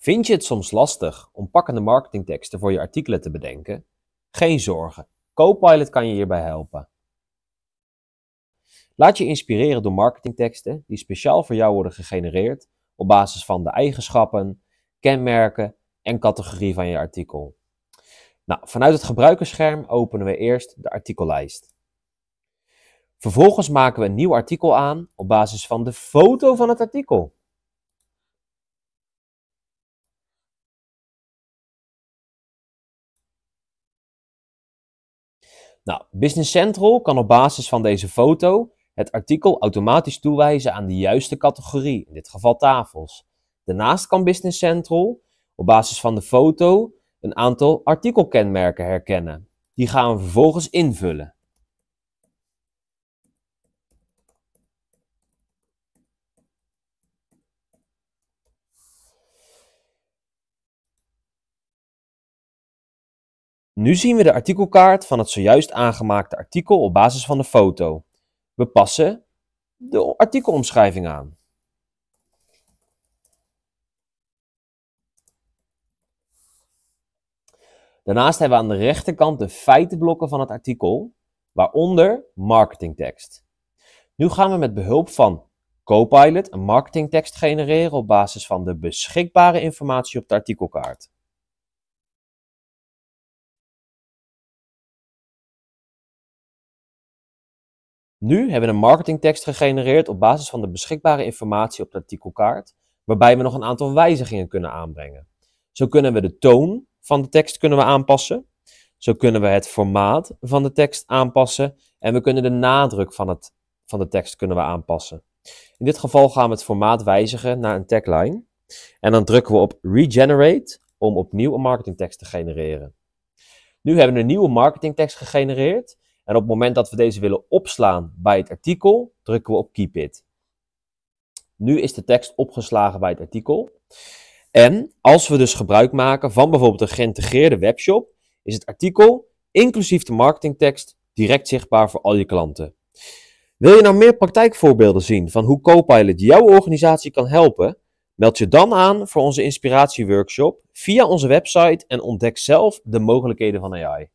Vind je het soms lastig om pakkende marketingteksten voor je artikelen te bedenken? Geen zorgen, Copilot kan je hierbij helpen. Laat je inspireren door marketingteksten die speciaal voor jou worden gegenereerd op basis van de eigenschappen, kenmerken en categorie van je artikel. Nou, vanuit het gebruikersscherm openen we eerst de artikellijst. Vervolgens maken we een nieuw artikel aan op basis van de foto van het artikel. Nou, Business Central kan op basis van deze foto het artikel automatisch toewijzen aan de juiste categorie, in dit geval tafels. Daarnaast kan Business Central op basis van de foto een aantal artikelkenmerken herkennen. Die gaan we vervolgens invullen. Nu zien we de artikelkaart van het zojuist aangemaakte artikel op basis van de foto. We passen de artikelomschrijving aan. Daarnaast hebben we aan de rechterkant de feitenblokken van het artikel, waaronder marketingtekst. Nu gaan we met behulp van Copilot een marketingtekst genereren op basis van de beschikbare informatie op de artikelkaart. Nu hebben we een marketingtekst gegenereerd op basis van de beschikbare informatie op de artikelkaart, waarbij we nog een aantal wijzigingen kunnen aanbrengen. Zo kunnen we de toon van de tekst kunnen we aanpassen. Zo kunnen we het formaat van de tekst aanpassen en we kunnen de nadruk van, het, van de tekst kunnen we aanpassen. In dit geval gaan we het formaat wijzigen naar een tagline en dan drukken we op regenerate om opnieuw een marketingtekst te genereren. Nu hebben we een nieuwe marketingtekst gegenereerd en op het moment dat we deze willen opslaan bij het artikel, drukken we op Keep It. Nu is de tekst opgeslagen bij het artikel. En als we dus gebruik maken van bijvoorbeeld een geïntegreerde webshop, is het artikel, inclusief de marketingtekst, direct zichtbaar voor al je klanten. Wil je nou meer praktijkvoorbeelden zien van hoe Copilot jouw organisatie kan helpen? Meld je dan aan voor onze inspiratieworkshop via onze website en ontdek zelf de mogelijkheden van AI.